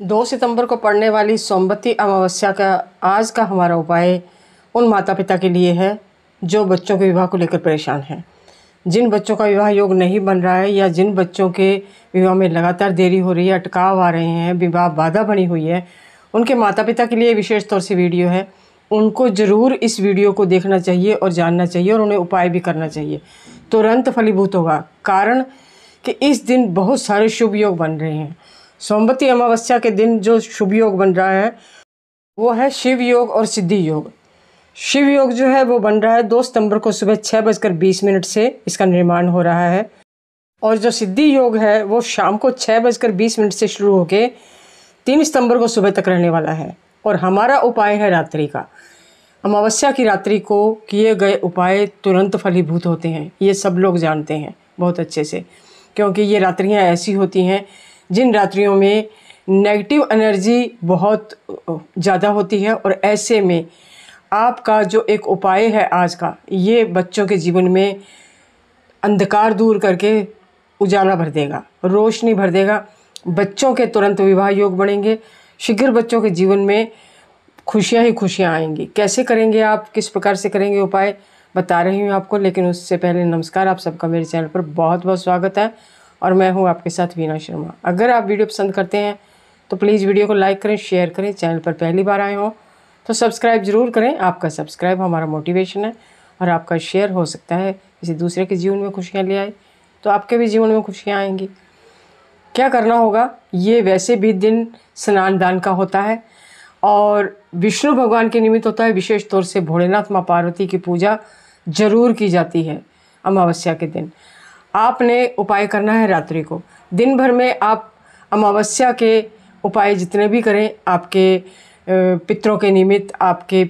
दो सितंबर को पड़ने वाली सोमवती अमावस्या का आज का हमारा उपाय उन माता पिता के लिए है जो बच्चों के विवाह को लेकर परेशान हैं जिन बच्चों का विवाह योग नहीं बन रहा है या जिन बच्चों के विवाह में लगातार देरी हो रही है अटकाव आ रहे हैं विवाह बाधा बनी हुई है उनके माता पिता के लिए विशेष तौर से वीडियो है उनको ज़रूर इस वीडियो को देखना चाहिए और जानना चाहिए और उन्हें उपाय भी करना चाहिए तुरंत फलीभूत होगा कारण कि इस दिन बहुत सारे शुभ योग बन रहे हैं सोमवती अमावस्या के दिन जो शुभ योग बन रहा है वो है शिव योग और सिद्धि योग शिव योग जो है वो बन रहा है दो सितंबर को सुबह छः बजकर बीस मिनट से इसका निर्माण हो रहा है और जो सिद्धि योग है वो शाम को छः बजकर बीस मिनट से शुरू होकर तीन सितंबर को सुबह तक रहने वाला है और हमारा उपाय है रात्रि का अमावस्या की रात्रि को किए गए उपाय तुरंत फलीभूत होते हैं ये सब लोग जानते हैं बहुत अच्छे से क्योंकि ये रात्रियाँ ऐसी होती हैं जिन रात्रियों में नेगेटिव एनर्जी बहुत ज़्यादा होती है और ऐसे में आपका जो एक उपाय है आज का ये बच्चों के जीवन में अंधकार दूर करके उजाला भर देगा रोशनी भर देगा बच्चों के तुरंत विवाह योग बढ़ेंगे शीघ्र बच्चों के जीवन में खुशियाँ ही खुशियाँ आएंगी कैसे करेंगे आप किस प्रकार से करेंगे उपाय बता रही हूँ आपको लेकिन उससे पहले नमस्कार आप सबका मेरे चैनल पर बहुत बहुत स्वागत है और मैं हूँ आपके साथ वीना शर्मा अगर आप वीडियो पसंद करते हैं तो प्लीज़ वीडियो को लाइक करें शेयर करें चैनल पर पहली बार आए हों तो सब्सक्राइब ज़रूर करें आपका सब्सक्राइब हमारा मोटिवेशन है और आपका शेयर हो सकता है किसी दूसरे के जीवन में खुशियाँ ले आए तो आपके भी जीवन में खुशियाँ आएंगी क्या करना होगा ये वैसे भी दिन स्नान दान का होता है और विष्णु भगवान के निमित्त होता है विशेष तौर से भोलेनाथ माँ पार्वती की पूजा जरूर की जाती है अमावस्या के दिन आपने उपाय करना है रात्रि को दिन भर में आप अमावस्या के उपाय जितने भी करें आपके पितरों के निमित्त आपके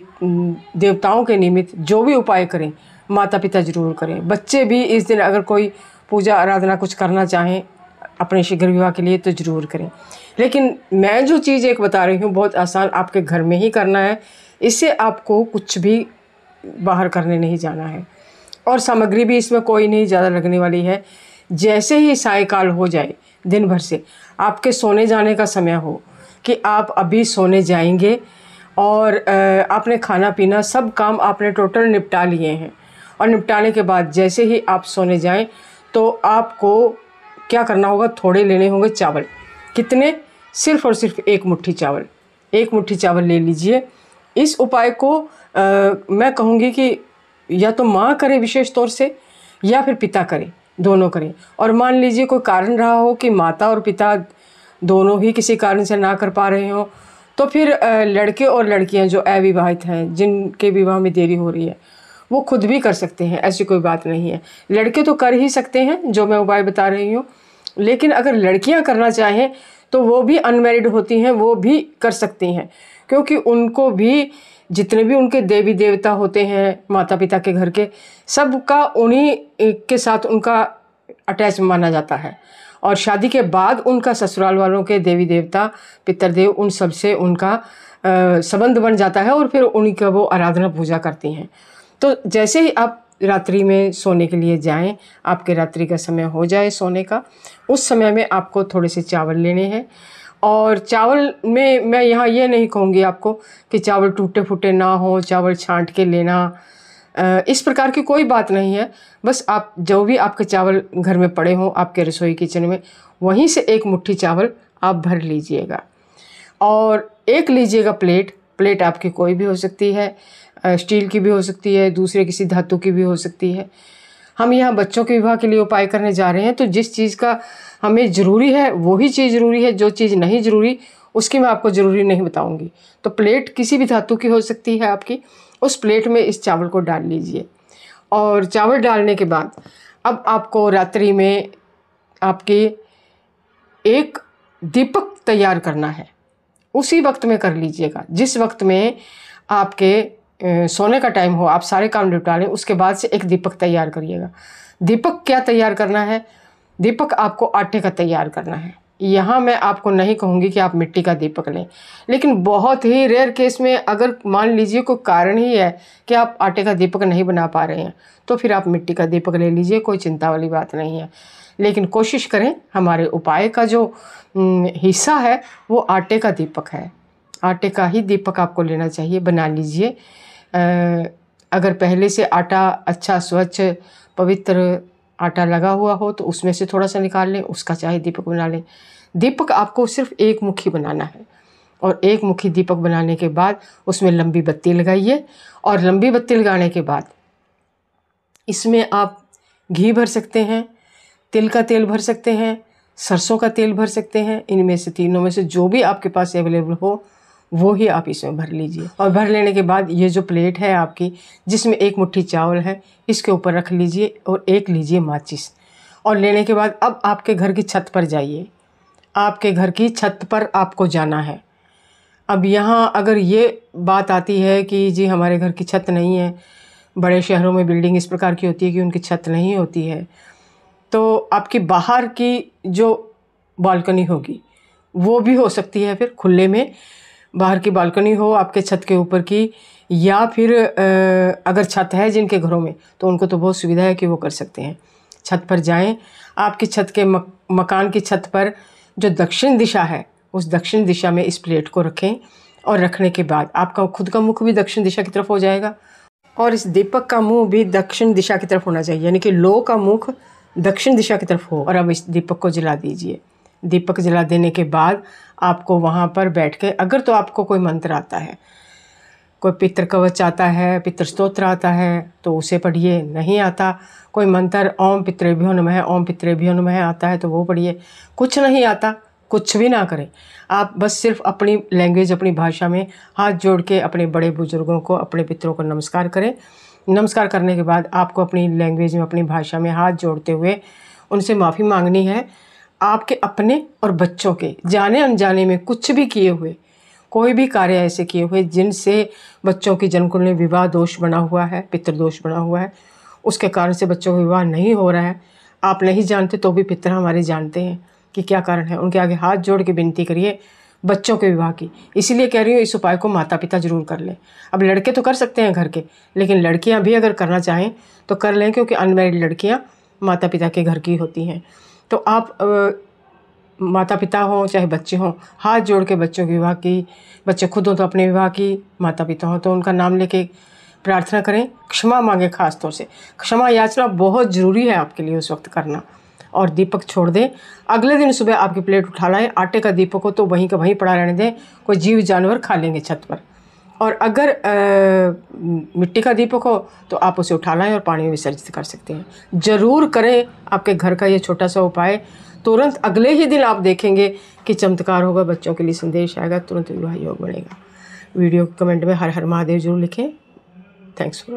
देवताओं के निमित्त जो भी उपाय करें माता पिता जरूर करें बच्चे भी इस दिन अगर कोई पूजा आराधना कुछ करना चाहें अपने शीघ्र विवाह के लिए तो ज़रूर करें लेकिन मैं जो चीज़ एक बता रही हूँ बहुत आसान आपके घर में ही करना है इससे आपको कुछ भी बाहर करने नहीं जाना है और सामग्री भी इसमें कोई नहीं ज़्यादा लगने वाली है जैसे ही सायकाल हो जाए दिन भर से आपके सोने जाने का समय हो कि आप अभी सोने जाएंगे और आपने खाना पीना सब काम आपने टोटल निपटा लिए हैं और निपटाने के बाद जैसे ही आप सोने जाएं तो आपको क्या करना होगा थोड़े लेने होंगे चावल कितने सिर्फ और सिर्फ एक मुट्ठी चावल एक मुट्ठी चावल ले लीजिए इस उपाय को आ, मैं कहूँगी कि या तो माँ करे विशेष तौर से या फिर पिता करे दोनों करें और मान लीजिए कोई कारण रहा हो कि माता और पिता दोनों ही किसी कारण से ना कर पा रहे हों तो फिर लड़के और लड़कियां जो अविवाहित हैं जिनके विवाह में देरी हो रही है वो खुद भी कर सकते हैं ऐसी कोई बात नहीं है लड़के तो कर ही सकते हैं जो मैं उपाय बता रही हूँ लेकिन अगर लड़कियाँ करना चाहें तो वो भी अनमेरिड होती हैं वो भी कर सकती हैं क्योंकि उनको भी जितने भी उनके देवी देवता होते हैं माता पिता के घर के सब का उन्हीं के साथ उनका अटैच माना जाता है और शादी के बाद उनका ससुराल वालों के देवी देवता पितरदेव उन सब से उनका संबंध बन जाता है और फिर उन्हीं का वो आराधना पूजा करती हैं तो जैसे ही आप रात्रि में सोने के लिए जाएं आपके रात्रि का समय हो जाए सोने का उस समय में आपको थोड़े से चावल लेने हैं और चावल में मैं यहाँ ये नहीं कहूँगी आपको कि चावल टूटे फूटे ना हो चावल छांट के लेना इस प्रकार की कोई बात नहीं है बस आप जो भी आपके चावल घर में पड़े हों आपके रसोई किचन में वहीं से एक मुट्ठी चावल आप भर लीजिएगा और एक लीजिएगा प्लेट प्लेट आपकी कोई भी हो सकती है स्टील की भी हो सकती है दूसरे किसी धातु की भी हो सकती है हम यहाँ बच्चों के विवाह के लिए उपाय करने जा रहे हैं तो जिस चीज़ का हमें ज़रूरी है वही चीज़ ज़रूरी है जो चीज़ नहीं ज़रूरी उसकी मैं आपको ज़रूरी नहीं बताऊँगी तो प्लेट किसी भी धातु की हो सकती है आपकी उस प्लेट में इस चावल को डाल लीजिए और चावल डालने के बाद अब आपको रात्रि में आपके एक दीपक तैयार करना है उसी वक्त में कर लीजिएगा जिस वक्त में आपके सोने का टाइम हो आप सारे काम निपटा लें उसके बाद से एक दीपक तैयार करिएगा दीपक क्या तैयार करना है दीपक आपको आटे का तैयार करना है यहाँ मैं आपको नहीं कहूँगी कि आप मिट्टी का दीपक लें लेकिन बहुत ही रेयर केस में अगर मान लीजिए कोई कारण ही है कि आप आटे का दीपक नहीं बना पा रहे हैं तो फिर आप मिट्टी का दीपक ले लीजिए कोई चिंता वाली बात नहीं है लेकिन कोशिश करें हमारे उपाय का जो हिस्सा है वो आटे का दीपक है आटे का ही दीपक आपको लेना चाहिए बना लीजिए अगर पहले से आटा अच्छा स्वच्छ पवित्र आटा लगा हुआ हो तो उसमें से थोड़ा सा निकाल लें उसका चाहे दीपक बना लें दीपक आपको सिर्फ एक मुखी बनाना है और एक मुखी दीपक बनाने के बाद उसमें लंबी बत्ती लगाइए और लंबी बत्ती लगाने के बाद इसमें आप घी भर सकते हैं तिल का तेल भर सकते हैं सरसों का तेल भर सकते हैं इनमें से तीनों में से जो भी आपके पास अवेलेबल हो वो ही आप इसमें भर लीजिए और भर लेने के बाद ये जो प्लेट है आपकी जिसमें एक मुट्ठी चावल है इसके ऊपर रख लीजिए और एक लीजिए माचिस और लेने के बाद अब आपके घर की छत पर जाइए आपके घर की छत पर आपको जाना है अब यहाँ अगर ये बात आती है कि जी हमारे घर की छत नहीं है बड़े शहरों में बिल्डिंग इस प्रकार की होती है कि उनकी छत नहीं होती है तो आपकी बाहर की जो बालकनी होगी वो भी हो सकती है फिर खुले में बाहर की बालकनी हो आपके छत के ऊपर की या फिर अगर छत है जिनके घरों में तो उनको तो बहुत सुविधा है कि वो कर सकते हैं छत पर जाएं आपकी छत के मक, मकान की छत पर जो दक्षिण दिशा है उस दक्षिण दिशा में इस प्लेट को रखें और रखने के बाद आपका खुद का मुख भी दक्षिण दिशा की तरफ हो जाएगा और इस दीपक का मुंह भी दक्षिण दिशा की तरफ होना चाहिए यानी कि लो का मुख दक्षिण दिशा की तरफ हो और अब इस दीपक को जला दीजिए दीपक जला देने के बाद आपको वहाँ पर बैठ के अगर तो आपको कोई मंत्र आता है कोई पितृ कवच आता है पितृ स्त्रोत्र आता है तो उसे पढ़िए नहीं आता कोई मंत्र ओम पितृभ्यो नमः ओम पितृभ्यो नमः आता है तो वो पढ़िए कुछ नहीं आता कुछ भी ना करें आप बस सिर्फ अपनी लैंग्वेज अपनी भाषा में हाथ जोड़ के अपने बड़े बुजुर्गों को अपने पितरों को नमस्कार करें नमस्कार करने के बाद आपको अपनी लैंग्वेज में अपनी भाषा में हाथ जोड़ते हुए उनसे माफ़ी मांगनी है आपके अपने और बच्चों के जाने अनजाने में कुछ भी किए हुए कोई भी कार्य ऐसे किए हुए जिनसे बच्चों की जन्मकुल में विवाह दोष बना हुआ है पितृदोष बना हुआ है उसके कारण से बच्चों का विवाह नहीं हो रहा है आप नहीं जानते तो भी पितर हमारे जानते हैं कि क्या कारण है उनके आगे हाथ जोड़ के विनती करिए बच्चों के विवाह की इसीलिए कह रही हूँ इस उपाय को माता पिता जरूर कर लें अब लड़के तो कर सकते हैं घर के लेकिन लड़कियाँ भी अगर करना चाहें तो कर लें क्योंकि अनमेरिड लड़कियाँ माता पिता के घर की होती हैं तो आप आ, माता पिता हों चाहे बच्चे हों हाथ जोड़ के बच्चों के विवाह की बच्चे खुद हों तो अपने विवाह की माता पिता हों तो उनका नाम लेके प्रार्थना करें क्षमा मांगे खास तौर से क्षमा याचना बहुत ज़रूरी है आपके लिए उस वक्त करना और दीपक छोड़ दें अगले दिन सुबह आपकी प्लेट उठा लाएँ आटे का दीपक हो तो वहीं का वहीं पड़ा रहने दें कोई जीव जानवर खा लेंगे छत पर और अगर आ, मिट्टी का दीपक हो तो आप उसे उठा लाएँ और पानी में विसर्जित कर सकते हैं ज़रूर करें आपके घर का ये छोटा सा उपाय तुरंत अगले ही दिन आप देखेंगे कि चमत्कार होगा बच्चों के लिए संदेश आएगा तुरंत विवाह योग बनेगा वीडियो कमेंट में हर हर महादेव जरूर लिखें थैंक्स फॉर